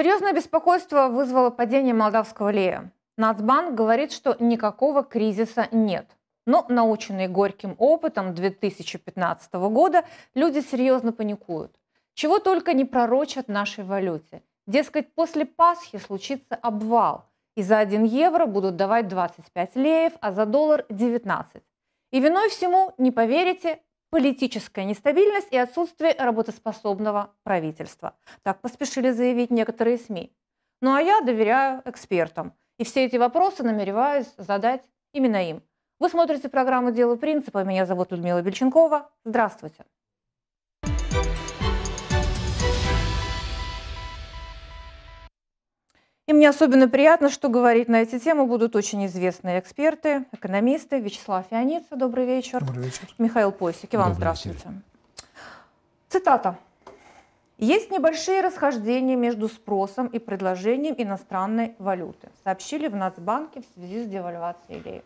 Серьезное беспокойство вызвало падение молдавского лея. Нацбанк говорит, что никакого кризиса нет. Но наученные горьким опытом 2015 года люди серьезно паникуют. Чего только не пророчат нашей валюте. Дескать, после Пасхи случится обвал, и за 1 евро будут давать 25 леев, а за доллар 19. И виной всему, не поверите, политическая нестабильность и отсутствие работоспособного правительства. Так поспешили заявить некоторые СМИ. Ну а я доверяю экспертам. И все эти вопросы намереваюсь задать именно им. Вы смотрите программу «Дело принципа». Меня зовут Людмила Бельченкова. Здравствуйте. И мне особенно приятно, что говорить на эти темы будут очень известные эксперты, экономисты. Вячеслав Феоница, добрый вечер. Добрый вечер. Михаил Посик, вам добрый здравствуйте. Вечер. Цитата. Есть небольшие расхождения между спросом и предложением иностранной валюты, сообщили в Нацбанке в связи с девальвацией леи.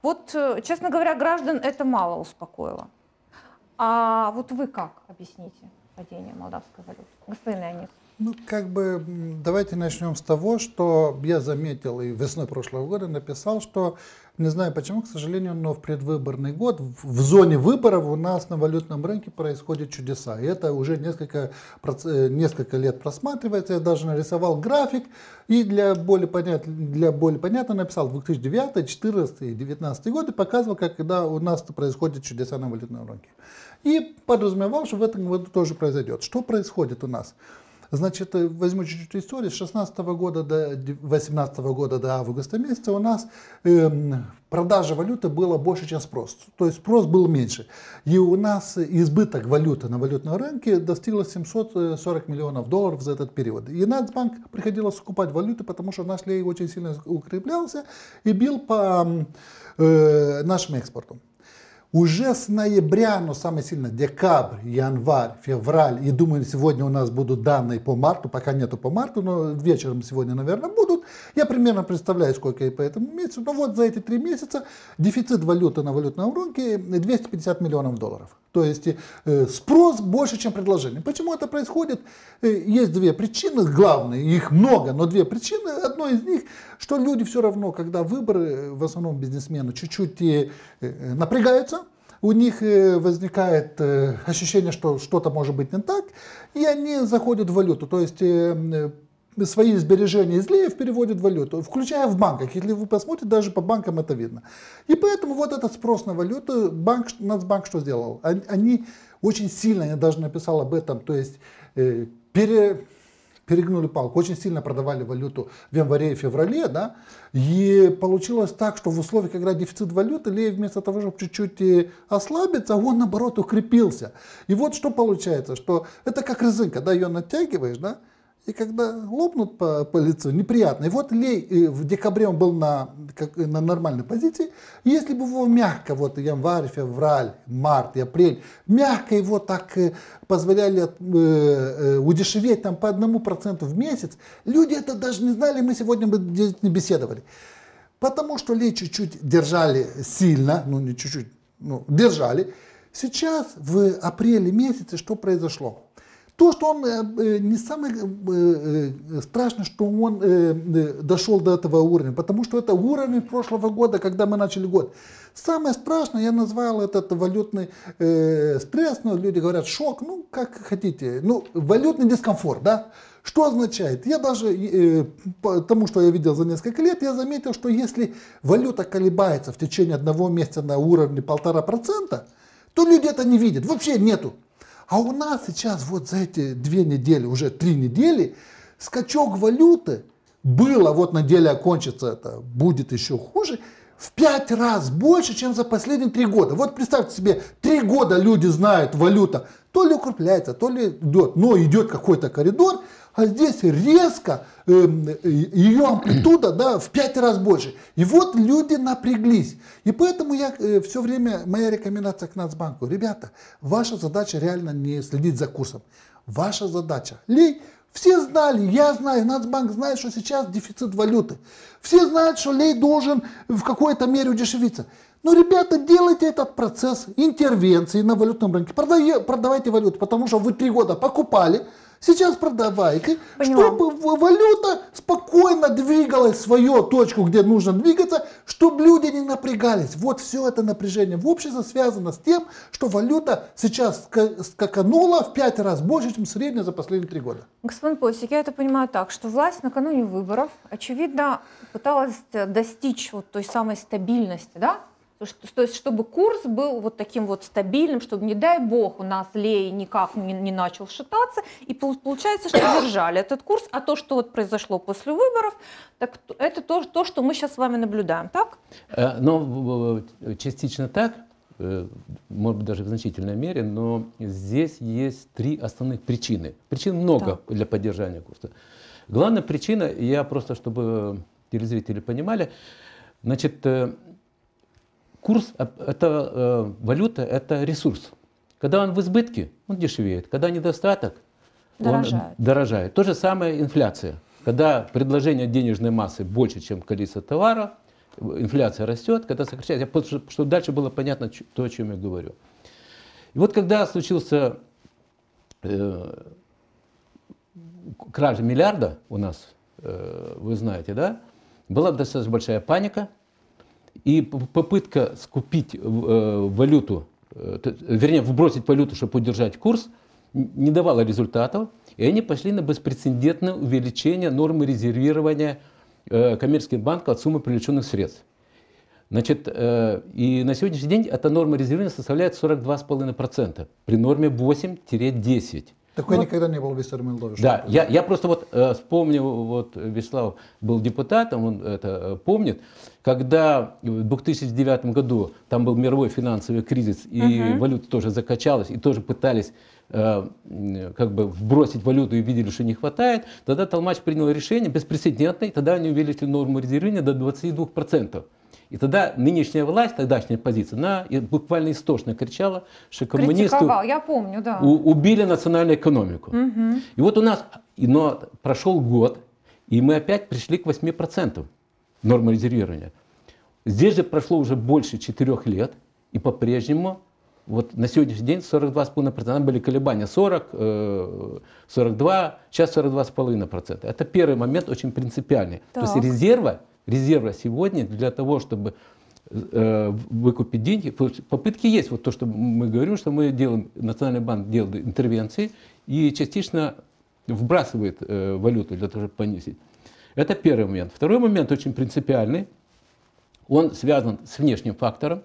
Вот, э, честно говоря, граждан это мало успокоило. А вот вы как объясните падение молдавской валюты, господин Леонид? Ну, как бы, давайте начнем с того, что я заметил и весной прошлого года написал, что, не знаю почему, к сожалению, но в предвыборный год в зоне выборов у нас на валютном рынке происходят чудеса. И это уже несколько, э, несколько лет просматривается. Я даже нарисовал график и для более, понят, для более понятно написал 2009, 2014 и 2019 годы, показывал, как когда у нас происходят чудеса на валютном рынке. И подразумевал, что в этом году тоже произойдет. Что происходит у нас? Значит, э, возьму чуть-чуть истории. С 16 года до 18 года до августа месяца у нас эм, продажа валюты была больше, чем спрос. То есть спрос был меньше. И у нас избыток валюты на валютном рынке достигла 740 э, миллионов долларов за этот период. И Нацбанк приходилось скупать валюты, потому что наш лей очень сильно укреплялся и бил по э, нашим экспортам. Уже с ноября, но самое сильное, декабрь, январь, февраль, и думаю, сегодня у нас будут данные по марту, пока нету по марту, но вечером сегодня, наверное, будут. Я примерно представляю, сколько и по этому месяцу. Но вот за эти три месяца дефицит валюты на валютном рынке 250 миллионов долларов. То есть э, спрос больше, чем предложение. Почему это происходит? Э, есть две причины главные, их много, но две причины. Одно из них, что люди все равно, когда выборы, э, в основном бизнесмены, чуть-чуть напрягаются, у них возникает ощущение, что что-то может быть не так, и они заходят в валюту. То есть свои сбережения из леев переводит в валюту, включая в банках. Если вы посмотрите, даже по банкам это видно. И поэтому вот этот спрос на валюту, банк, Нацбанк что сделал? Они очень сильно, я даже написал об этом, то есть э, пере, перегнули палку, очень сильно продавали валюту в январе и феврале, да, и получилось так, что в условиях, когда дефицит валюты, лей вместо того, чтобы чуть-чуть э, ослабиться, он наоборот укрепился. И вот что получается, что это как резинка, да, ее натягиваешь, да, и когда лопнут по, по лицу, неприятно. И вот Лей э, в декабре он был на, как, э, на нормальной позиции. Если бы его мягко, вот январь, февраль, март апрель, мягко его так э, позволяли от, э, удешеветь там по одному проценту в месяц, люди это даже не знали, мы сегодня бы здесь не беседовали. Потому что Лей чуть-чуть держали сильно, ну не чуть-чуть, ну, держали. Сейчас в апреле месяце что произошло? То, что он э, э, не самое э, страшное, что он дошел до этого уровня, потому что это уровень прошлого года, когда мы начали год. Самое страшное, я назвал этот валютный стресс, но ну, люди говорят шок, ну как хотите, ну валютный дискомфорт, да? Что означает? Я даже, э, тому, что я видел за несколько лет, я заметил, что если валюта колебается в течение одного месяца на уровне полтора процента, то люди это не видят, вообще нету. А у нас сейчас вот за эти две недели, уже три недели, скачок валюты было, вот на деле окончится это, будет еще хуже, в пять раз больше, чем за последние три года. Вот представьте себе, три года люди знают валюта, то ли укрепляется, то ли идет, но идет какой-то коридор, а здесь резко э, эм, ее амплитуда да, в пять раз больше. И вот люди напряглись. И поэтому я э, все время, моя рекомендация к Нацбанку, ребята, ваша задача реально не следить за курсом. Ваша задача. Лей, все знали, я знаю, Нацбанк знает, что сейчас дефицит валюты. Все знают, что лей должен в какой-то мере удешевиться. Но, ну, ребята, делайте этот процесс интервенции на валютном рынке. Продавайте валюту, потому что вы три года покупали, Сейчас продавайте, Поняла. чтобы валюта спокойно двигалась в свою точку, где нужно двигаться, чтобы люди не напрягались. Вот все это напряжение в обществе связано с тем, что валюта сейчас скаканула в пять раз больше, чем средняя за последние три года. Господин Посик, я это понимаю так, что власть накануне выборов, очевидно, пыталась э, достичь вот той самой стабильности, да, то есть, чтобы курс был вот таким вот стабильным, чтобы, не дай бог, у нас лей никак не, не начал шататься, и получается, что держали этот курс, а то, что вот произошло после выборов, так это то, то что мы сейчас с вами наблюдаем, так? Э, ну, частично так, э, может быть, даже в значительной мере, но здесь есть три основных причины. Причин много да. для поддержания курса. Главная причина, я просто, чтобы телезрители понимали, значит, э, Курс – это э, валюта, это ресурс. Когда он в избытке, он дешевеет. Когда недостаток, дорожает. он дорожает. То же самое инфляция. Когда предложение денежной массы больше, чем количество товара, инфляция растет, когда сокращается. Я просто, чтобы дальше было понятно то, о чем я говорю. И вот когда случился э, кража миллиарда у нас, э, вы знаете, да, была достаточно большая паника – и попытка скупить э, валюту, э, вернее, вбросить валюту, чтобы удержать курс, не давала результатов. И они пошли на беспрецедентное увеличение нормы резервирования э, коммерческих банков от суммы привлеченных средств. Значит, и на сегодняшний день эта норма резервирования составляет 42,5% при норме 8-10%. Такой вот. Ну, никогда не был Вячеслав Милдович. Да, я, я просто вот э, вспомнил, вот Вячеслав был депутатом, он это э, помнит, когда в 2009 году там был мировой финансовый кризис, и угу. валюта тоже закачалась, и тоже пытались э, как бы вбросить валюту и видели, что не хватает, тогда Толмач принял решение беспрецедентное, тогда они увеличили норму резервирования до 22%. И тогда нынешняя власть, тогдашняя позиция, она буквально истошно кричала, что коммунисты я помню, да. убили национальную экономику. Угу. И вот у нас, но прошел год, и мы опять пришли к 8% нормы резервирования. Здесь же прошло уже больше 4 лет, и по-прежнему вот на сегодняшний день 42,5% были колебания, 40, 42, э, сейчас 42,5%. Это первый момент очень принципиальный. Так. То есть резерва резерва сегодня для того, чтобы э, выкупить деньги. Попытки есть. Вот то, что мы говорим, что мы делаем, Национальный банк делает интервенции и частично вбрасывает э, валюту для того, чтобы понизить. Это первый момент. Второй момент очень принципиальный. Он связан с внешним фактором.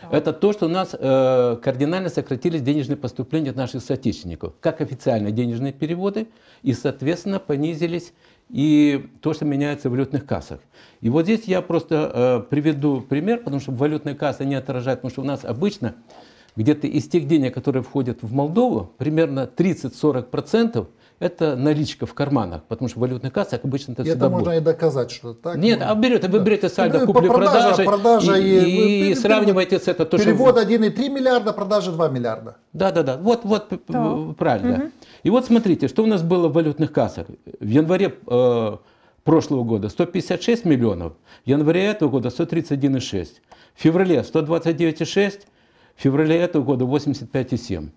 Так. Это то, что у нас э, кардинально сократились денежные поступления от наших соотечественников, как официальные денежные переводы, и, соответственно, понизились и то, что меняется в валютных кассах. И вот здесь я просто э, приведу пример, потому что валютные кассы не отражают, потому что у нас обычно где-то из тех денег, которые входят в Молдову, примерно 30-40% это наличка в карманах, потому что в валютных кассах обычно это и всегда Это можно будет. и доказать, что так. Нет, а берете, вы берете сальдо да. купли-продажи продажа и, и, и, и сравниваете с это. То, перевод что... 1,3 миллиарда, продажи 2 миллиарда. Да, да, да, вот, вот да. Э, правильно. Угу. И вот смотрите, что у нас было в валютных кассах. В январе э, прошлого года 156 миллионов, в январе этого года 131,6, в феврале 129,6, в феврале этого года 85,7.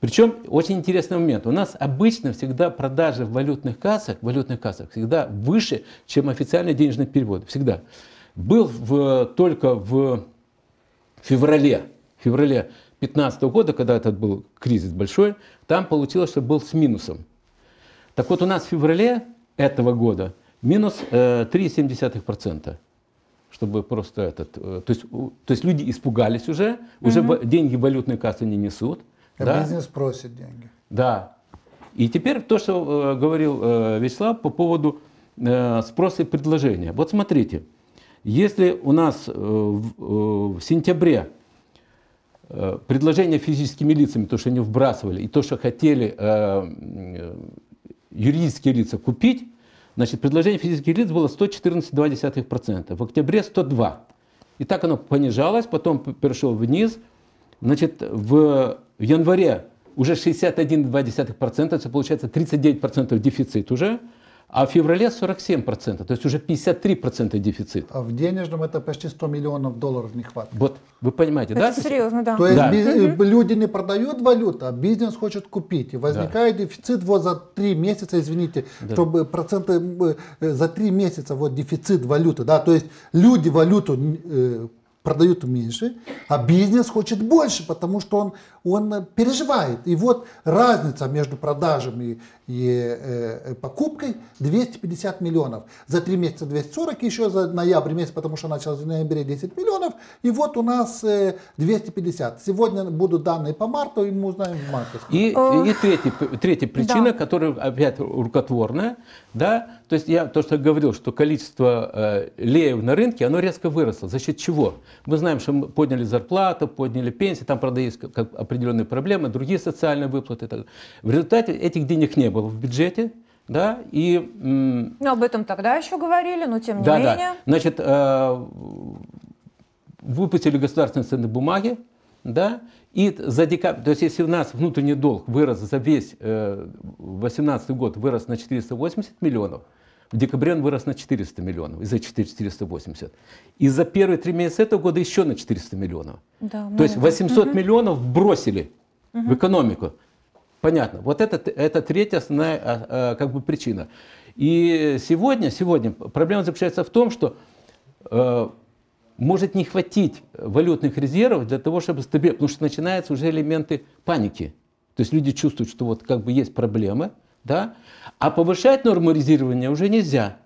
Причем очень интересный момент. У нас обычно всегда продажи в валютных кассах, валютных кассах всегда выше, чем официальный денежный перевод. Всегда. Был в, только в феврале, феврале 2015 года, когда этот был кризис большой, там получилось, что был с минусом. Так вот у нас в феврале этого года минус 3,7%. Э, чтобы просто этот... Э, то есть, то есть люди испугались уже, уже угу. деньги валютные кассы не несут. А да? бизнес просит деньги. Да. И теперь то, что э, говорил э, Вячеслав по поводу э, спроса и предложения. Вот смотрите, если у нас э, в, э, в сентябре э, предложение физическими лицами, то, что они вбрасывали, и то, что хотели э, э юридические лица купить, Значит, предложение физических лиц было 114,2%, в октябре 102. И так оно понижалось, потом перешло вниз. Значит, в январе уже 61,2%, это получается 39% дефицит уже а в феврале 47%, то есть уже 53% дефицит. А в денежном это почти 100 миллионов долларов не хватит. Вот, вы понимаете, это да? Это серьезно, да. То есть да. Би- угу. люди не продают валюту, а бизнес хочет купить. И возникает да. дефицит вот за 3 месяца, извините, да. чтобы проценты э, за 3 месяца вот дефицит валюты, да, то есть люди валюту э, продают меньше, а бизнес хочет больше, потому что он он э, переживает. И вот разница между продажами и э, э, покупкой 250 миллионов. За три месяца 240, еще за ноябрь месяц, потому что началось в ноябре 10 миллионов. И вот у нас 250. Сегодня будут данные по марту, и мы узнаем в марте. И, и третий, третья причина, да. которая опять рукотворная, да, то есть я то, что говорил, что количество э, леев на рынке, оно резко выросло. За счет чего? Мы знаем, что мы подняли зарплату, подняли пенсии, там, продается как, определенные проблемы, другие социальные выплаты. В результате этих денег не было в бюджете, да, и... Ну, об этом тогда еще говорили, но тем не да, менее... Да. Значит, э, выпустили государственные ценные бумаги, да, и за декабрь, то есть если у нас внутренний долг вырос за весь 2018 э, год, вырос на 480 миллионов, в декабре он вырос на 400 миллионов, из-за 480. И за первые три месяца этого года еще на 400 миллионов. Да, То есть 800 угу. миллионов бросили угу. в экономику. Понятно. Вот это, это третья основная а, а, как бы, причина. И сегодня, сегодня проблема заключается в том, что э, может не хватить валютных резервов для того, чтобы стабилизировать, потому что начинаются уже элементы паники. То есть люди чувствуют, что вот как бы есть проблемы, да? А повышать норму резервирования уже нельзя.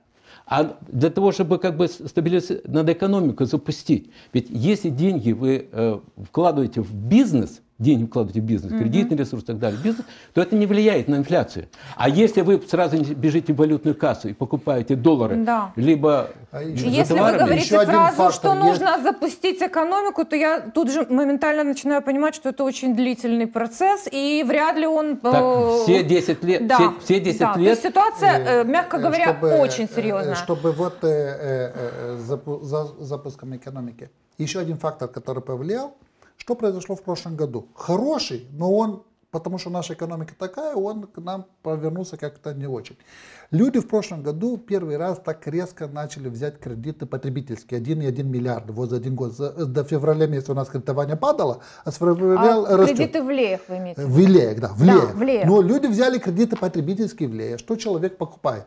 А для того, чтобы как бы стабилизировать, надо экономику запустить. Ведь если деньги вы э, вкладываете в бизнес – деньги вкладываете в бизнес, кредитный ресурс и так далее, бизнес, то это не влияет на инфляцию. А если вы сразу бежите в валютную кассу и покупаете доллары, да. либо а Если товарами, вы говорите сразу, фактор, что есть... нужно запустить экономику, то я тут же моментально начинаю понимать, что это очень длительный процесс, и вряд ли он... Э, так, все 10 лет... Да, все, все 10 да. лет... То есть ситуация, э, э, мягко говоря, чтобы, очень серьезная. Чтобы вот э, э, запу, за, запуском экономики. Еще один фактор, который повлиял, что произошло в прошлом году? Хороший, но он, потому что наша экономика такая, он к нам повернулся как-то не очень. Люди в прошлом году первый раз так резко начали взять кредиты потребительские, 1,1 миллиард вот за один год. До февраля месяца у нас кредитование падало, а с февраля а растет. кредиты в леях вы имеете? В леях, да, в да, леях. в леях. Но люди взяли кредиты потребительские в леях. Что человек покупает?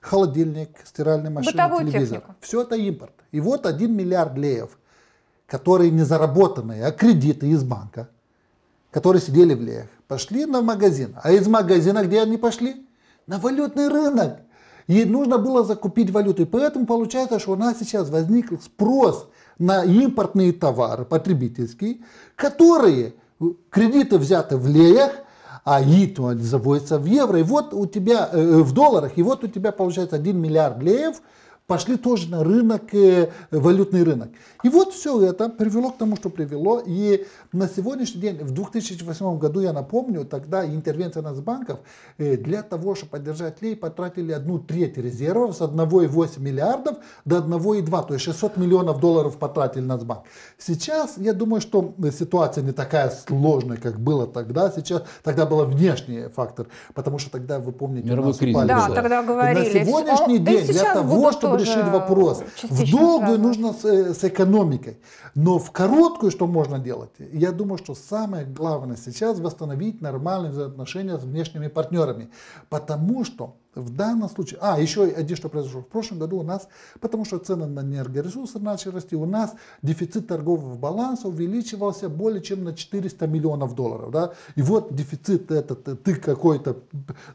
холодильник, стиральная машина, Бытовую телевизор. Технику. Все это импорт. И вот 1 миллиард леев которые не заработанные, а кредиты из банка, которые сидели в леях, пошли на магазин. А из магазина где они пошли? На валютный рынок. Ей нужно было закупить валюту. И поэтому получается, что у нас сейчас возник спрос на импортные товары потребительские, которые кредиты взяты в леях, а ИТ заводится в евро. И вот у тебя э, в долларах, и вот у тебя получается 1 миллиард леев пошли тоже на рынок, э, валютный рынок. И вот все это привело к тому, что привело. И на сегодняшний день, в 2008 году, я напомню, тогда интервенция Нацбанков э, для того, чтобы поддержать лей, потратили одну треть резервов с 1,8 миллиардов до 1,2, то есть 600 миллионов долларов потратили Нацбанк. Сейчас, я думаю, что ситуация не такая сложная, как было тогда. Сейчас тогда был внешний фактор, потому что тогда, вы помните, Мировой у нас кризис. Да, тогда говорили. На сегодняшний день для того, чтобы чтобы решить вопрос. В долгую сразу. нужно с, э, с экономикой. Но в короткую что можно делать? Я думаю, что самое главное сейчас восстановить нормальные взаимоотношения с внешними партнерами. Потому что в данном случае, а еще один, что произошло в прошлом году у нас, потому что цены на энергоресурсы начали расти, у нас дефицит торгового баланса увеличивался более чем на 400 миллионов долларов, да, и вот дефицит этот, э, ты какой-то,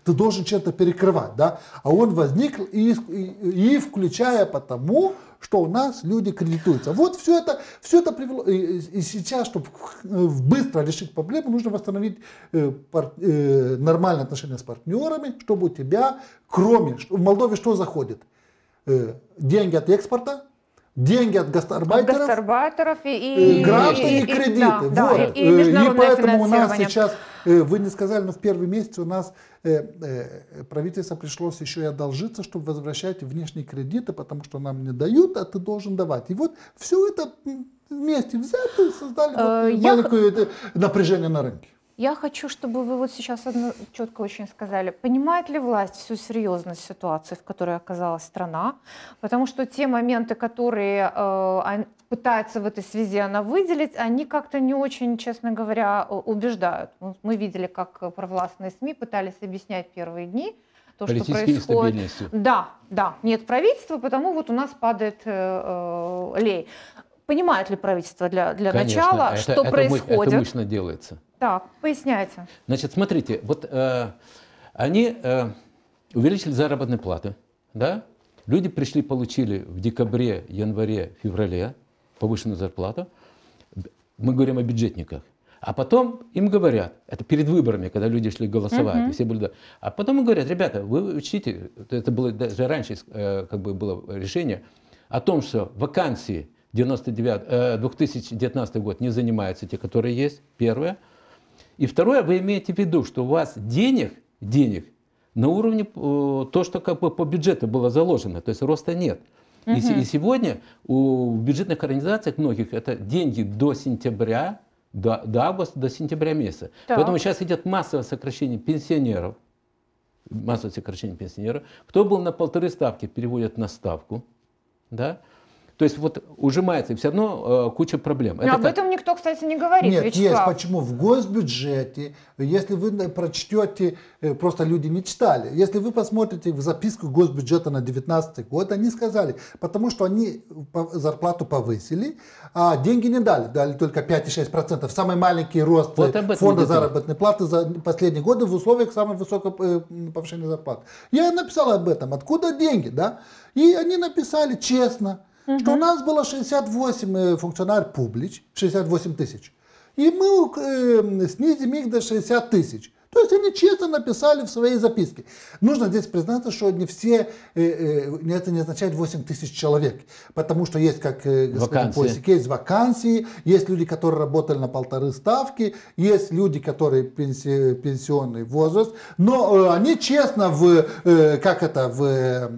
ты должен чем-то перекрывать, да, а он возник и, и, и включая потому, что у нас люди кредитуются. Вот все это, все это привело. И, и сейчас, чтобы э, быстро решить проблему, нужно восстановить э, пар, э, нормальные отношения с партнерами, чтобы у тебя, кроме, в Молдове что заходит? Э, деньги от экспорта, деньги от гастарбайтеров, от гастарбайтеров и, и э, гранты и, и кредиты. И, вот. да, и, и, и э, поэтому у нас сейчас, э, вы не сказали, но в первый месяц у нас правительство пришлось еще и одолжиться, чтобы возвращать внешние кредиты, потому что нам не дают, а ты должен давать. И вот все это вместе взято создали вот маленькое Я... напряжение на рынке. Я хочу, чтобы вы вот сейчас одно четко очень сказали. Понимает ли власть всю серьезность ситуации, в которой оказалась страна? Потому что те моменты, которые э, пытается в этой связи она выделить, они как-то не очень, честно говоря, убеждают. Мы видели, как провластные СМИ пытались объяснять первые дни, то, что происходит. Да, да, нет правительства, потому вот у нас падает э, э лей. Понимает ли правительство для, для Конечно, начала, а это, что это происходит? Это обычно делается. Так, поясняйте. Значит, смотрите, вот э, они э, увеличили заработные платы, да? Люди пришли, получили в декабре, январе, феврале повышенную зарплату. Мы говорим о бюджетниках. А потом им говорят, это перед выборами, когда люди шли голосовать, uh-huh. все были, да. а потом им говорят, ребята, вы учите, это было даже раньше, э, как бы было решение о том, что вакансии 99, э, 2019 год не занимаются те, которые есть, первое. И второе, вы имеете в виду, что у вас денег, денег на уровне, э, то, что как бы по бюджету было заложено, то есть роста нет. Угу. И, сегодня у бюджетных организаций многих это деньги до сентября, до, до августа, до сентября месяца. Так. Поэтому сейчас идет массовое сокращение пенсионеров, массовое сокращение пенсионеров. Кто был на полторы ставки, переводят на ставку. Да? То есть вот ужимается, и все равно э, куча проблем. Но Это об как... этом никто, кстати, не говорит, Нет, Вячеслав. есть. Почему? В госбюджете, если вы прочтете, э, просто люди не читали, если вы посмотрите в записку госбюджета на 2019 год, они сказали, потому что они зарплату повысили, а деньги не дали, дали только 5,6%. Самый маленький рост вот фонда заработной платы за последние годы в условиях самой высокой э, повышения зарплат. Я написал об этом, откуда деньги, да? И они написали честно – угу. что у нас было 68 функционарий публич, 68 тысяч. И мы э, снизим их до 60 тысяч. То есть они честно написали в своей записке. Нужно здесь признаться, что не все, э, э, это не означает 8 тысяч человек, потому что есть, как э, господин Польсик, есть вакансии, есть люди, которые работали на полторы ставки, есть люди, которые пенси, пенсионный возраст, но э, они честно в, э, как это, в... Э,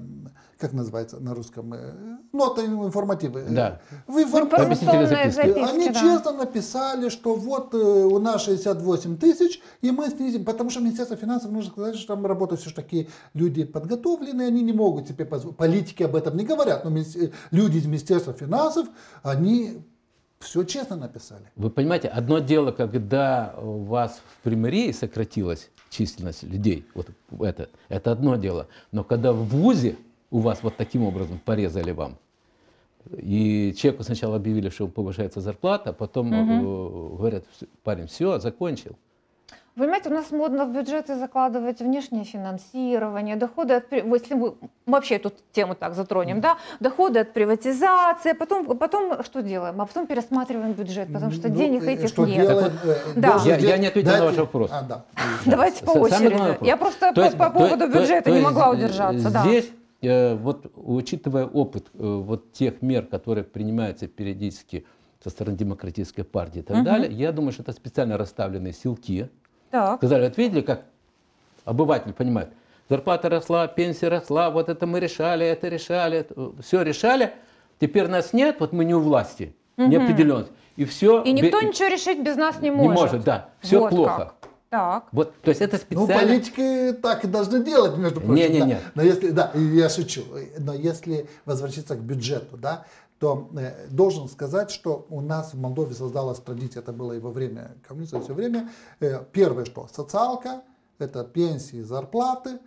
как называется на русском, э, ноты ну, информативы. Э, да. В информационной записки? Они да. честно написали, что вот э, у нас 68 тысяч, и мы снизим, потому что Министерство финансов, нужно сказать, что там работают все такие люди подготовленные, они не могут себе позволить, политики об этом не говорят, но люди из Министерства финансов, они все честно написали. Вы понимаете, одно дело, когда у вас в примерии сократилась численность людей, вот это, это одно дело. Но когда в ВУЗе у вас вот таким образом порезали вам. И человеку сначала объявили, что повышается зарплата, а потом угу. говорят, парень, все, закончил. Вы понимаете, у нас модно в бюджеты закладывать внешнее финансирование, доходы от... Если мы вообще эту тему так затронем, да, доходы от приватизации, потом, потом что делаем? А потом пересматриваем бюджет, потому что ну, денег э, этих что нет. Делаем, э, да. я, я не ответил дайте... на ваш вопрос. А, да. Давайте по очереди. Я просто есть, по, по поводу то, бюджета то, не могла удержаться. Здесь да. Э, вот учитывая опыт э, вот тех мер, которые принимаются периодически со стороны демократической партии и так угу. далее, я думаю, что это специально расставленные силки. Так. Сказали, вот видели, как обыватель понимает, зарплата росла, пенсия росла, вот это мы решали, это решали, это, э, все решали, теперь нас нет, вот мы не у власти, угу. неопределенность. И все. И никто бе- ничего решить без нас не, не может. Не может, да. Все вот плохо. Как. Так. Вот, то есть это ну, специально... Ну, политики так и должны делать, между прочим. Не, не, да. не. Но если, да, я шучу. Но если возвращаться к бюджету, да, то э, должен сказать, что у нас в Молдове создалась традиция, это было и во время коммунизма, все время. Э, первое, что социалка, это пенсии, зарплаты,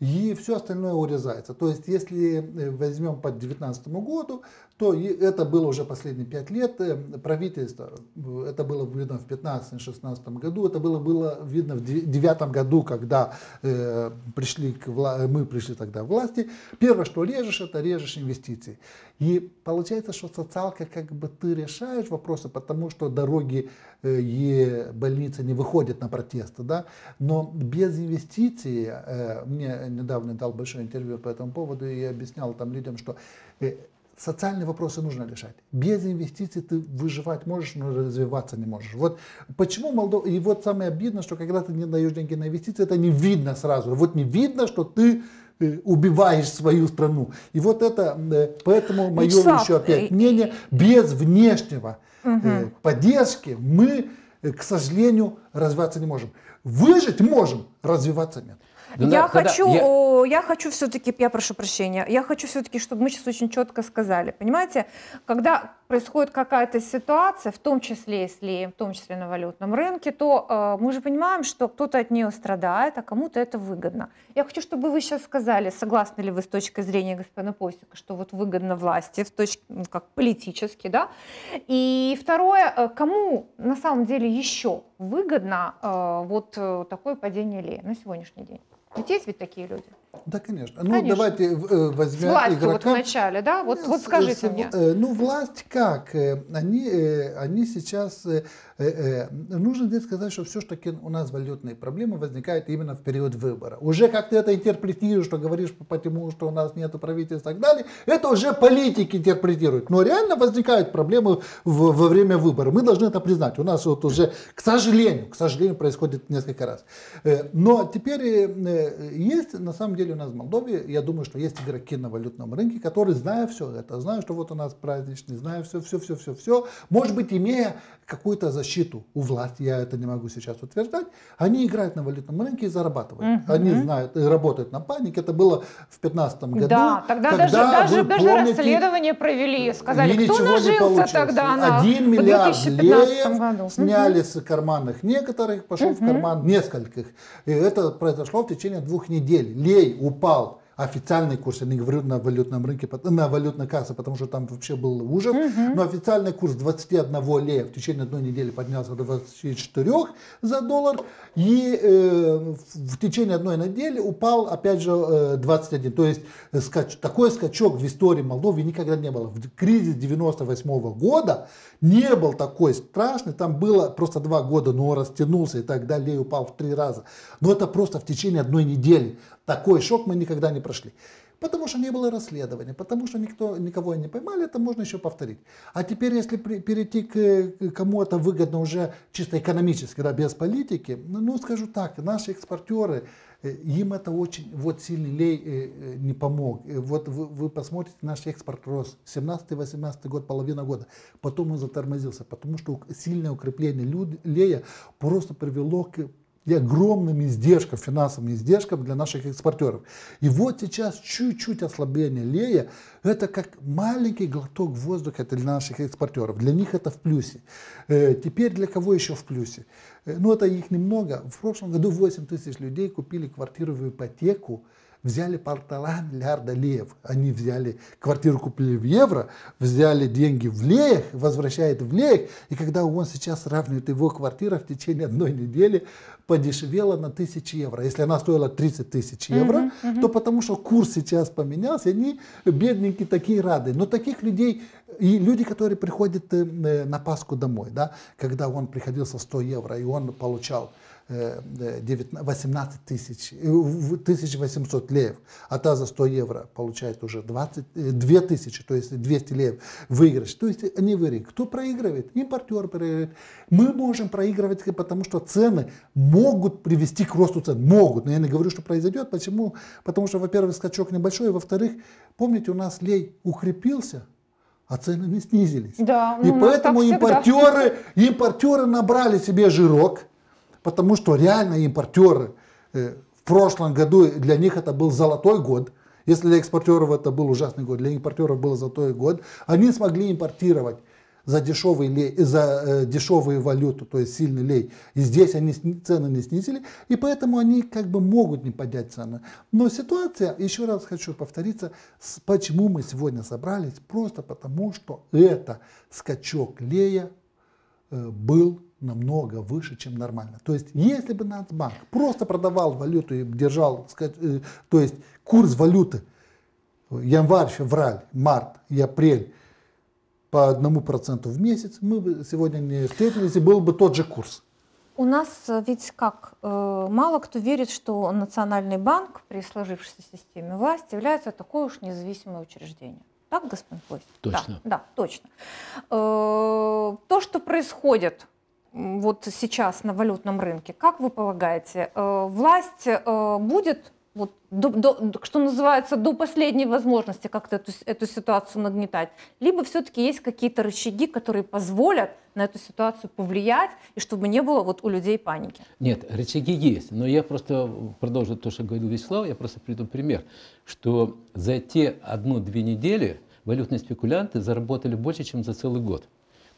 и все остальное урезается. То есть, если э, возьмем по 2019 году, то это было уже последние пять лет э, правительство, э, это было видно в 15-16 году, это было, было видно в 2009 году, когда э, пришли к вла- мы пришли тогда к власти. Первое, что режешь, это режешь инвестиции. И получается, что социалка как бы ты решаешь вопросы, потому что дороги э, и больницы не выходят на протесты, да, но без инвестиций, э, мне недавно дал большое интервью по этому поводу, и я объяснял там людям, что э, Социальные вопросы нужно решать. Без инвестиций ты выживать можешь, но развиваться не можешь. Вот почему Молдова... И вот самое обидное, что когда ты не даешь деньги на инвестиции, это не видно сразу. Вот не видно, что ты э, убиваешь свою страну. И вот это, э, поэтому мое Вячеслав, еще опять э, мнение, без внешнего угу. поддержки мы, к сожалению, развиваться не можем. Выжить можем, развиваться нет я, тогда, хочу, я... О, я хочу все-таки, я прошу прощения, я хочу все-таки, чтобы мы сейчас очень четко сказали. Понимаете, когда происходит какая-то ситуация, в том числе, если в том числе на валютном рынке, то э, мы же понимаем, что кто-то от нее страдает, а кому-то это выгодно. Я хочу, чтобы вы сейчас сказали, согласны ли вы с точки зрения господина Постика, что вот выгодно власти, в точке, ну, как политически, да? И второе, э, кому на самом деле еще выгодно э, вот э, такое падение Лея на сегодняшний день? Ведь есть ведь такие люди. Да, конечно. Ну, давайте э, возьмем власть игрока. вот в начале, да? Вот, с, вот скажите с, э, мне. Э, ну, власть как? Они, они сейчас... Нужно здесь сказать, что все-таки у нас валютные проблемы возникают именно в период выбора. Уже как ты это интерпретируешь, что говоришь потому, что у нас нет правительства и так далее, это уже политики интерпретируют. Но реально возникают проблемы в, во время выбора. Мы должны это признать. У нас вот уже, к сожалению, к сожалению, происходит несколько раз. Но теперь есть, на самом деле, деле у нас в Молдове, я думаю, что есть игроки на валютном рынке, которые, зная все это, зная, что вот у нас праздничный, зная все, все, все, все, все, может быть, имея какую-то защиту у власти, я это не могу сейчас утверждать, они играют на валютном рынке и зарабатывают. Mm-hmm. Они знают и работают на панике. Это было в 2015 году. Да, тогда когда даже, даже, даже расследование провели, э, сказали, кто нажился тогда на Один миллиард В леев году. сняли mm-hmm. с карманных некоторых, пошел mm-hmm. в карман нескольких. И это произошло в течение двух недель. Лей упал официальный курс, я не говорю на валютном рынке, на валютной кассе, потому что там вообще был ужас, угу. но официальный курс 21 лея в течение одной недели поднялся до 24 за доллар, и э, в течение одной недели упал опять же э, 21. То есть э, скач, такой скачок в истории Молдовы никогда не было. В кризис 98 -го года не был такой страшный, там было просто два года, но он растянулся и так далее, и упал в три раза. Но это просто в течение одной недели. Такой шок мы никогда не прошли. Потому что не было расследования, потому что никто, никого не поймали, это можно еще повторить. А теперь, если при, перейти к кому это выгодно уже чисто экономически, да, без политики, ну, ну скажу так, наши экспортеры, э, им это очень, вот Силилей э, э, не помог. Вот вы, вы посмотрите, наш экспорт рос 17-18 год, половина года. Потом он затормозился, потому что сильное укрепление Лея просто привело к и огромным издержкам, финансовым издержкам для наших экспортеров. И вот сейчас чуть-чуть ослабление лея, это как маленький глоток воздуха для наших экспортеров. Для них это в плюсе. Э, теперь для кого еще в плюсе? Э, ну, это их немного. В прошлом году 8 тысяч людей купили квартиру в ипотеку, взяли полтора миллиарда леев. Они взяли квартиру, купили в евро, взяли деньги в леях, возвращают в леях. И когда он сейчас сравнивает его квартира в течение одной недели подешевела на 1000 евро. Если она стоила 30 тысяч евро, uh-huh, uh-huh. то потому что курс сейчас поменялся, они бедненькие такие рады. Но таких людей и люди, которые приходят э, на Пасху домой, да, когда он приходил со 100 евро и он получал 18 тысяч, 1800 леев, а та за 100 евро получает уже 22 тысячи, то есть 200 леев выигрыш. То есть они выиграют. Кто проигрывает? Импортер проигрывает. Мы можем проигрывать, потому что цены могут привести к росту цен. Могут, но я не говорю, что произойдет. Почему? Потому что, во-первых, скачок небольшой, а во-вторых, помните, у нас лей укрепился, а цены не снизились. Да, и ну, поэтому импортеры, импортеры набрали себе жирок, потому что реально импортеры э, в прошлом году, для них это был золотой год, если для экспортеров это был ужасный год, для импортеров был золотой год, они смогли импортировать за, дешевый лей, за э, дешевую валюту, то есть сильный лей. И здесь они цены не снизили, и поэтому они как бы могут не поднять цены. Но ситуация, еще раз хочу повториться, с, почему мы сегодня собрались, просто потому что это скачок лея э, был намного выше, чем нормально. То есть, если бы Нацбанк просто продавал валюту и держал, э, то есть курс валюты январь, февраль, март и апрель по одному проценту в месяц, мы бы сегодня не встретились, и был бы тот же курс. У нас э, ведь как, э, мало кто верит, что Национальный банк при сложившейся системе власти является такое уж независимое учреждение. Так, господин Плось? Точно. Да, да точно. То, что происходит вот сейчас на валютном рынке, как вы полагаете, э, власть э, будет вот до, до, что называется, до последней возможности как-то эту, эту ситуацию нагнетать. Либо все-таки есть какие-то рычаги, которые позволят на эту ситуацию повлиять, и чтобы не было вот у людей паники. Нет, рычаги есть. Но я просто продолжу то, что говорил Вячеслав, я просто приведу пример, что за те одну-две недели валютные спекулянты заработали больше, чем за целый год.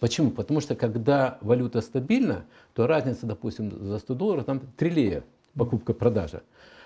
Почему? Потому что когда валюта стабильна, то разница, допустим, за 100 долларов там триллея покупка-продажа.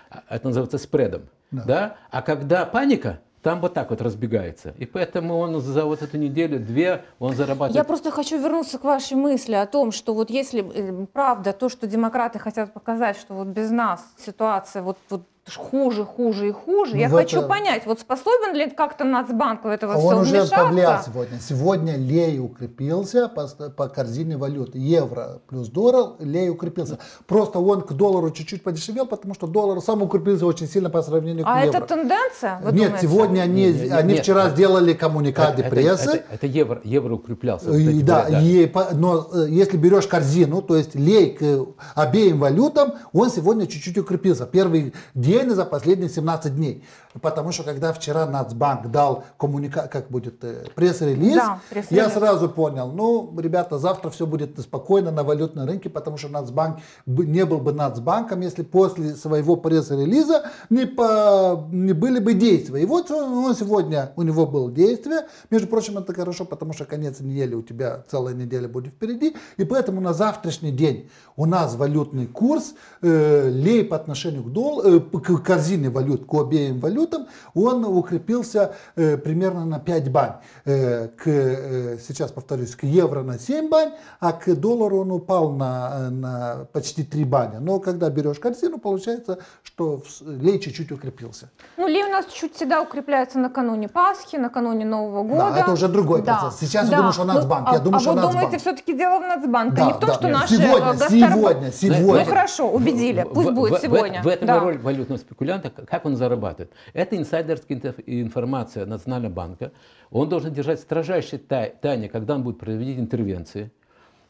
А, это называется спредом. Да. Да? А когда паника, там вот так вот разбегается. И поэтому он за вот эту неделю-две он зарабатывает. Я просто хочу вернуться к вашей мысли о том, что вот если э, правда то, что демократы хотят показать, что вот без нас ситуация вот, вот хуже, хуже и хуже. Ну, Я хочу это... понять, вот способен ли как-то Нацбанк в это вот а все он уже повлиял сегодня. Сегодня лей укрепился по, по корзине валют. Евро плюс доллар, лей укрепился. Просто он к доллару чуть-чуть подешевел, потому что доллар сам укрепился очень сильно по сравнению а к евро. А это тенденция? Вы нет, думаете? сегодня они, нет, нет, они нет, вчера нет. сделали коммуникаты это, прессы. Это, это, это евро, евро укреплялся. И, да, говоря, да. И, но э, если берешь корзину, то есть лей к обеим валютам, он сегодня чуть-чуть укрепился. Первый день юбилейный за последние 17 дней. Потому что когда вчера Нацбанк дал коммуника... как будет э, пресс-релиз, да, пресс я сразу понял, ну, ребята, завтра все будет спокойно на валютном рынке, потому что Нацбанк не был бы Нацбанком, если после своего пресс-релиза не, по... не были бы действия. И вот ну, сегодня у него было действие. Между прочим, это хорошо, потому что конец недели у тебя целая неделя будет впереди. И поэтому на завтрашний день у нас валютный курс э, лей по отношению к доллару, э, корзины валют к обеим валютам, он укрепился э, примерно на 5 бань. Э, к, э, сейчас повторюсь, к евро на 7 бань, а к доллару он упал на, э, на почти 3 баня. Но когда берешь корзину, получается, что лей чуть-чуть укрепился. Ну, лей у нас чуть всегда укрепляется накануне Пасхи, накануне Нового года. Да, это уже другой да. процесс. Сейчас да. я думаю, что ну, Нацбанк. Но, я а, думаю, а что вы Нацбанк. думаете, все-таки дело в Нацбанке, да, не в том, да. что нет. наши э, сегодня, гастарб... сегодня, сегодня. Ну, хорошо, убедили. Пусть в, будет в, сегодня. В, в этом да. роль валют конкретного спекулянта, как он зарабатывает. Это инсайдерская информация Национального банка. Он должен держать строжайшее тайне, когда он будет проводить интервенции.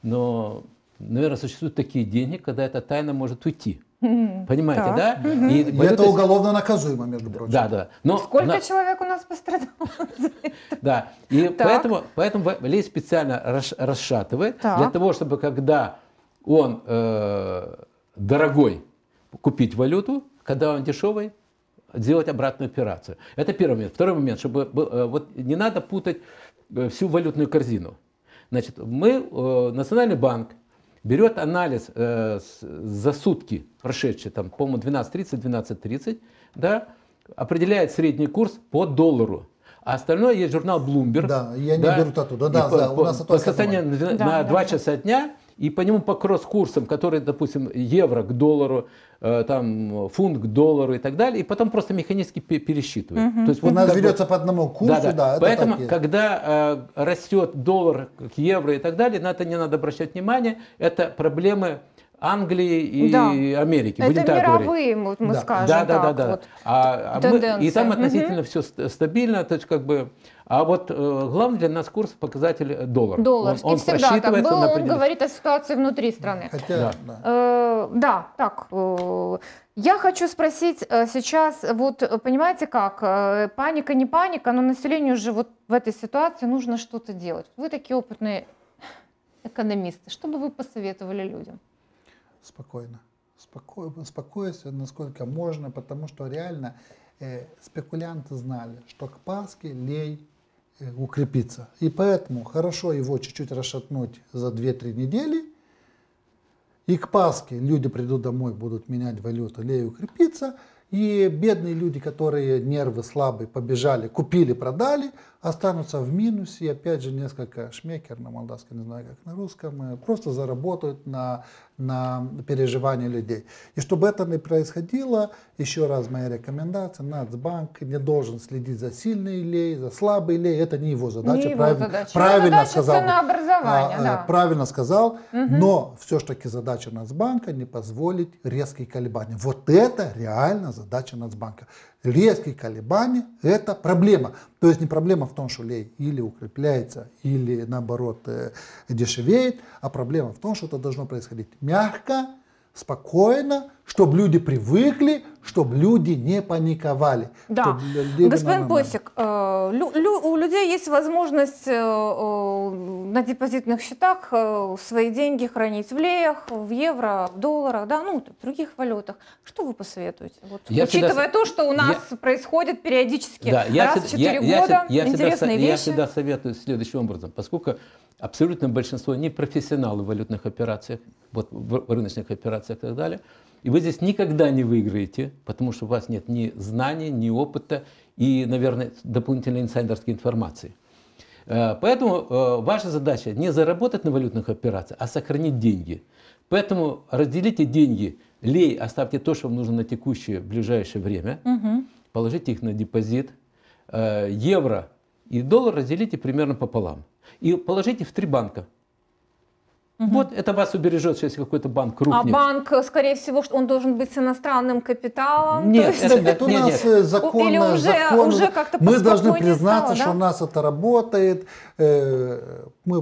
Но, наверное, существуют такие деньги, когда эта тайна может уйти. Понимаете, так. да? да? И, и это уголовно наказуемо, между прочим. Да, да. Но Сколько на... человек у нас пострадало? Да. И поэтому, поэтому лей специально расшатывает для того, чтобы когда он э, дорогой купить валюту, когда он дешевый, сделать обратную операцию. Это первый момент. Второй момент, чтобы э, вот не надо путать э, всю валютную корзину. Значит, мы, э, Национальный банк берет анализ за сутки, прошедшие, там, по-моему, 12.30, 12.30, да, определяет средний курс по доллару. А остальное есть журнал Bloomberg. Да, я не да, берут оттуда. Да, да, по, у нас по, по состоянию на, да, на да, 2 да. часа дня и по нему по кросс-курсам, которые, допустим, евро к доллару, э, там, фунт к доллару и так далее, и потом просто механически пересчитывают. Угу. То есть, вот У нас ведется бы... по одному курсу, да. да. да Поэтому, когда э, растет доллар к евро и так далее, на это не надо обращать внимание, это проблемы Англии и да. Америки. Будем Это так мировые, говорить. мы да. скажем. Да, да, так, да, да. Вот а, тенденция. А мы, и там относительно угу. все стабильно, то есть как бы. А вот э, главный для нас курс показатель доллар. Доллар. Он, он всегда так было. Он говорит о ситуации внутри страны. Хотя, да. Да. Э, да, так. Э, я хочу спросить э, сейчас, вот понимаете как, э, паника не паника, но населению же вот в этой ситуации нужно что-то делать. Вы такие опытные экономисты. Что бы вы посоветовали людям? спокойно. Спокойно, спокойствие, насколько можно, потому что реально э, спекулянты знали, что к Пасхе лей э, укрепится. И поэтому хорошо его чуть-чуть расшатнуть за 2-3 недели, и к Пасхе люди придут домой, будут менять валюту, лей укрепится, и бедные люди, которые нервы слабые, побежали, купили, продали, останутся в минусе. И опять же несколько шмекер на молдавском, не знаю как на русском, э, просто заработают на на переживания людей. И чтобы это не происходило, еще раз моя рекомендация, Нацбанк не должен следить за сильной лей, за слабой лей, это не его задача. Не правильно, его задача. правильно задача сказал. А, э, да. Правильно сказал, угу. но все-таки задача Нацбанка не позволить резкие колебания. Вот это реально задача Нацбанка. Резкие колебания – это проблема. То есть не проблема в том, что лей или укрепляется, или наоборот э, дешевеет, а проблема в том, что это должно происходить мягко, спокойно, чтобы люди привыкли, чтобы люди не паниковали. Да. Люди... Господин Плосик, э, лю, лю, у людей есть возможность э, э, на депозитных счетах э, свои деньги хранить в леях, в евро, в долларах, да, ну, в других валютах. Что вы посоветуете? Вот, я учитывая всегда... то, что у нас я... происходит периодически да, я раз в 4 я, года я, я, интересные всегда, вещи. Я всегда советую следующим образом, поскольку абсолютное большинство не профессионалы в валютных операциях, вот в рыночных операциях и так далее – и вы здесь никогда не выиграете, потому что у вас нет ни знаний, ни опыта и, наверное, дополнительной инсайдерской информации. Э, поэтому э, ваша задача не заработать на валютных операциях, а сохранить деньги. Поэтому разделите деньги, лей, оставьте то, что вам нужно на текущее, ближайшее время, угу. положите их на депозит, э, евро и доллар разделите примерно пополам. И положите в три банка. Угу. Вот это вас убережет, если какой-то банк крупный. А банк, э, скорее всего, он должен быть с иностранным капиталом. Нет, есть... это, нет, у нет, нас нет. Э, законно, Или уже, законно. уже как-то Мы должны признаться, стало, да? что у нас это работает. Э, мы,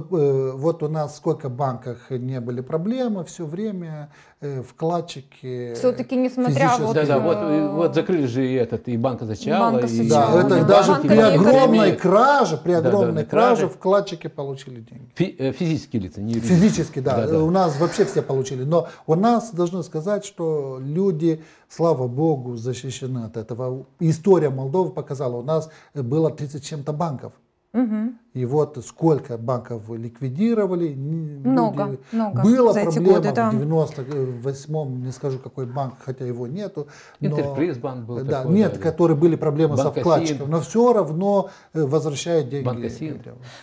вот у нас сколько банках не были проблемы, все время Э, вкладчики. Э, Все-таки несмотря вот, да, да, вот, э, вот закрыли же и этот, и банк зачала. Банка Да, это и даже банка при огромной краже, при огромной да, да, краже краже вкладчики получили деньги. Фи физические лица, не юридические. Физически, да. да, да. У нас вообще все получили. Но у нас должны сказать, что люди, слава богу, защищены от этого. История Молдовы показала, у нас было 30 чем-то банков. Угу. И вот сколько банков ликвидировали. Много, люди. много. Было за проблема годы, в 98-м, не скажу какой банк, хотя его нету. Но, Интерприз-банк был да, такой. Нет, да, которые были проблемы банк со вкладчиком, Син. но все равно э, возвращает деньги. Банк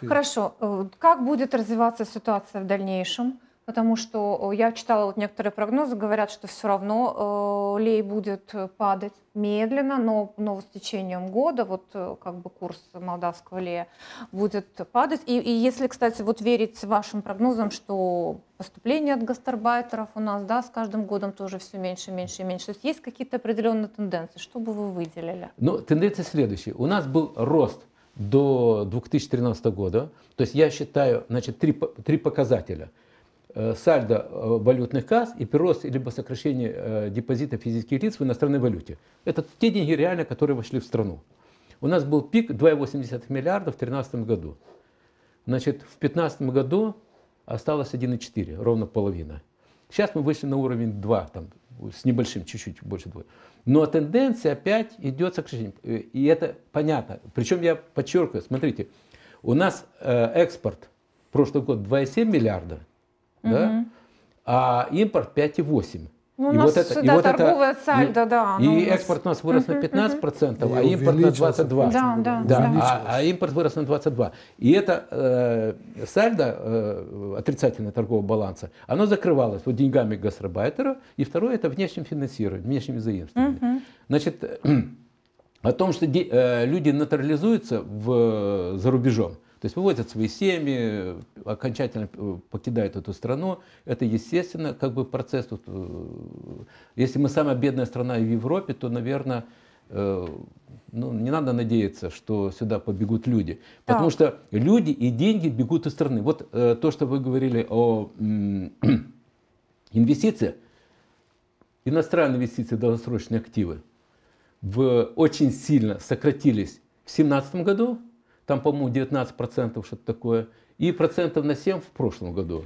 Хорошо, э, как будет развиваться ситуация в дальнейшем? Потому что э, я читала вот некоторые прогнозы, говорят, что все равно э, лей будет э, падать медленно, но, но с течением года вот э, как бы курс молдавского лея будет падать. И, и если, кстати, вот верить вашим прогнозам, что поступление от гастарбайтеров у нас, да, с каждым годом тоже все меньше, меньше и меньше. То есть есть какие-то определенные тенденции, что бы вы выделили? Ну, тенденция следующая: У нас был рост до 2013 года. То есть я считаю, значит, три, три показателя – Э, сальдо э, валютных касс и прирост либо сокращение э, депозита физических лиц в иностранной валюте. Это те деньги реально, которые вошли в страну. У нас был пик 2,8 миллиарда в 2013 году. Значит, в 2015 году осталось 1,4, ровно половина. Сейчас мы вышли на уровень 2, там, с небольшим, чуть-чуть больше 2. Но тенденция опять идет сокращение. И это понятно. Причем я подчеркиваю, смотрите, у нас экспорт прошлый год 2,7 миллиарда – угу. да? а импорт 5,8. Ну, и у нас, вот это, да, и вот торговое это, сальдо, и, да. И нас... Ну, экспорт у нас вырос на 15%, угу, угу. а импорт на 22%. Да, да, да. А, а импорт вырос на 22%. И это э, сальдо, э, отрицательное торгового баланса, оно закрывалось вот деньгами гастробайтера, и второе это внешним финансированием, внешними заимствованиями. Угу. Значит, о том, что де, э, люди натурализуются в, э, за рубежом, то есть вывозят свои семьи, э, окончательно э, покидают эту страну. Это естественно, как бы процесс. Вот э, если мы самая бедная страна в Европе, то, наверное, ну, не надо надеяться, что сюда побегут люди. Так. Потому что люди и деньги бегут из страны. Вот э, то, что вы говорили о инвестициях, иностранные инвестиции, долгосрочные активы в, очень сильно сократились в 2017 году, там, по-моему, 19% что-то такое, и процентов на 7 в прошлом году.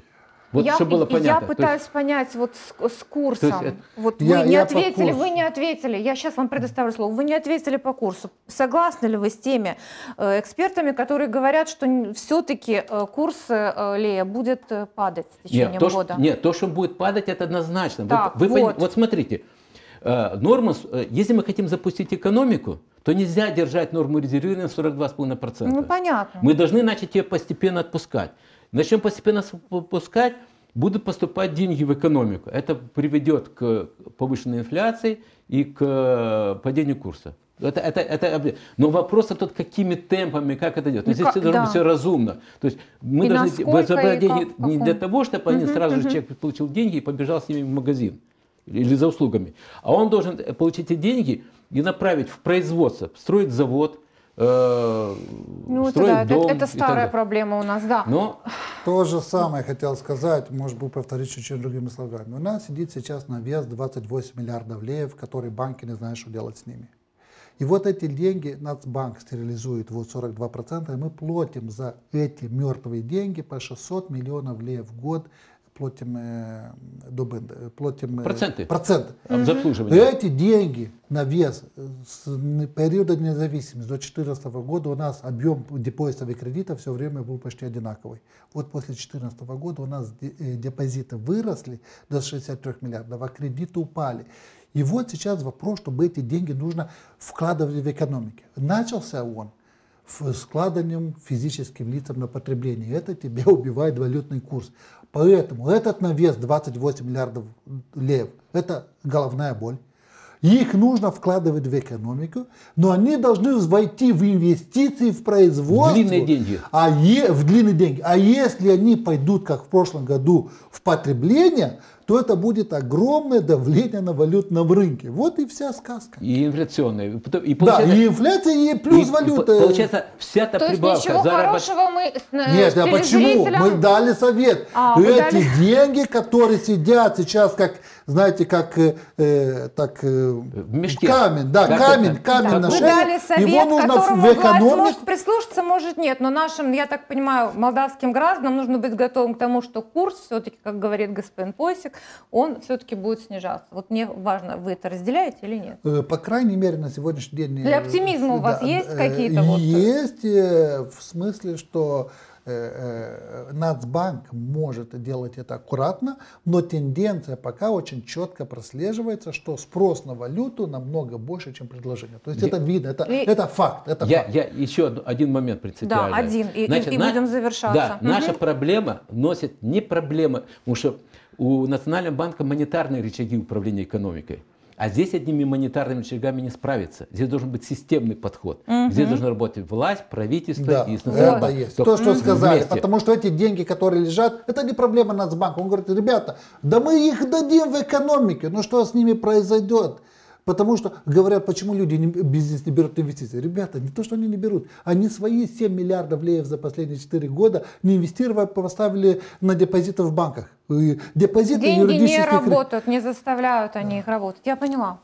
Вот, я, чтобы было понятно. Я пытаюсь есть, понять вот с, с курсом. Есть, вот я, вы не я ответили, вы не ответили. Я сейчас вам предоставлю слово. Вы не ответили по курсу. Согласны ли вы с теми э, экспертами, которые говорят, что все-таки э, курс э, Лея будет э, падать в течение нет, то, года? Что, нет, то, что будет падать, это однозначно. Так, вы, вы вот. Пон... вот смотрите, э, норма, э, если мы хотим запустить экономику, то нельзя держать норму резервирования 42,5%. Ну, понятно. Мы должны начать ее постепенно отпускать. Начнем постепенно отпускать, будут поступать деньги в экономику. Это приведет к повышенной инфляции и к э, падению курса. Это, это, это, но вопрос том, какими темпами, как это делать. Но ну, здесь как, все должно да. быть все разумно. То есть мы и должны забрать деньги как, не для того, чтобы угу, они сразу угу. же человек получил деньги и побежал с ними в магазин или за услугами. А он должен э, получить эти деньги – и направить в производство, строить завод, э, ну, строить это, да, дом. Это, это старая проблема у нас, да. Но... То же самое хотел сказать, может быть, повторить чуть-чуть другими словами. У нас сидит сейчас на вес 28 миллиардов леев, которые банки не знают, что делать с ними. И вот эти деньги Нацбанк стерилизует вот 42%, и мы платим за эти мертвые деньги по 600 миллионов лев в год платим, э, дубен, э, платим э, проценты. проценты. Mm-hmm. Эти деньги на вес с периода независимости до 2014 года у нас объем депозитов и кредитов все время был почти одинаковый. Вот после 2014 года у нас депозиты выросли до 63 миллиардов, а кредиты упали. И вот сейчас вопрос, чтобы эти деньги нужно вкладывать в экономику. Начался он складыванием физическим лицам на потребление. Это тебя убивает валютный курс. Поэтому этот навес 28 миллиардов лев – это головная боль. Их нужно вкладывать в экономику, но они должны войти в инвестиции, в производство. В длинные деньги. А е, в длинные деньги. А если они пойдут, как в прошлом году, в потребление, то это будет огромное давление на валютном рынке. Вот и вся сказка. И инфляционная. И да, и инфляция, и плюс и, валюта. Получается, вся эта то прибавка. То есть ничего заработ... хорошего мы э, Нет, а почему? Мы дали совет. А, Эти дали... деньги, которые сидят сейчас как знаете, как, э, э, так, э, в мешке. камень, да, как камень, это? камень да. на шее. Вы дали совет, Его нужно которому в экономике... может прислушаться, может нет, но нашим, я так понимаю, молдавским гражданам нужно быть готовым к тому, что курс все-таки, как говорит господин Посик, он все-таки будет снижаться. Вот мне важно, вы это разделяете или нет? Э, по крайней мере, на сегодняшний день... Э, Для оптимизма у вас есть э, какие-то... Есть, в смысле, что Нацбанк может делать это аккуратно, но тенденция пока очень четко прослеживается, что спрос на валюту намного больше, чем предложение. То есть я, это видно, это, и, это факт. Это я, факт. я еще один момент принципиальный. Да, один, и, Значит, и, и будем завершаться. Да, угу. наша проблема носит не проблема, потому что у Национального банка монетарные рычаги управления экономикой. А здесь одними монетарными рычагами не справиться. Здесь должен быть системный подход. Угу. Здесь должна работать власть, правительство да, и Нацбанк. Это есть. То, что угу. сказали. Вместе. Потому что эти деньги, которые лежат, это не проблема Нацбанка. Он говорит, ребята, да мы их дадим в экономике. но что с ними произойдет? Потому что говорят, почему люди не, бизнес не берут инвестиции. Ребята, не то, что они не берут. Они свои 7 миллиардов леев за последние 4 года, не инвестировали, поставили на депозиты в банках. Депозиты Деньги не работают, не заставляют они их работать. Я поняла.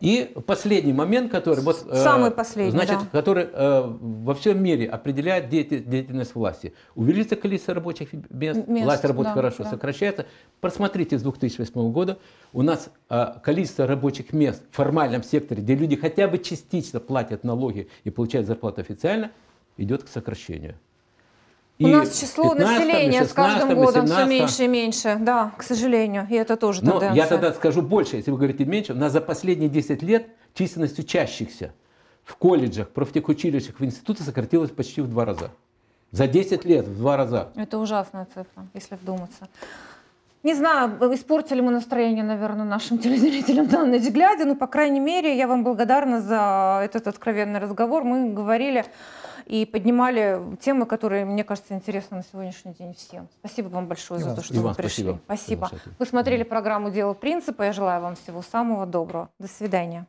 И последний момент, который вот, э, Самый последний, значит, да. который э, во всем мире определяет деятельность власти. Увеличится количество рабочих мест, мест власть работает да, хорошо, да. сокращается. Просмотрите с 2008 года, у нас э, количество рабочих мест в формальном секторе, где люди хотя бы частично платят налоги и получают зарплату официально, идет к сокращению. И У нас число населения с каждым годом все меньше и меньше, да, к сожалению, и это тоже Но тенденция. я тогда скажу больше, если вы говорите меньше, у нас за последние 10 лет численность учащихся в колледжах, профтехучилищах, в институтах сократилась почти в два раза. За 10 лет в два раза. Это ужасная цифра, если вдуматься. Не знаю, испортили мы настроение, наверное, нашим телезрителям на ночь глядя, но, по крайней мере, я вам благодарна за этот откровенный разговор. Мы говорили и поднимали темы, которые, мне кажется, интересны на сегодняшний день всем. Спасибо вам большое и за вам. то, что и вы пришли. спасибо. спасибо. Вы смотрели программу «Дело принципа». Я желаю вам всего самого доброго. До свидания.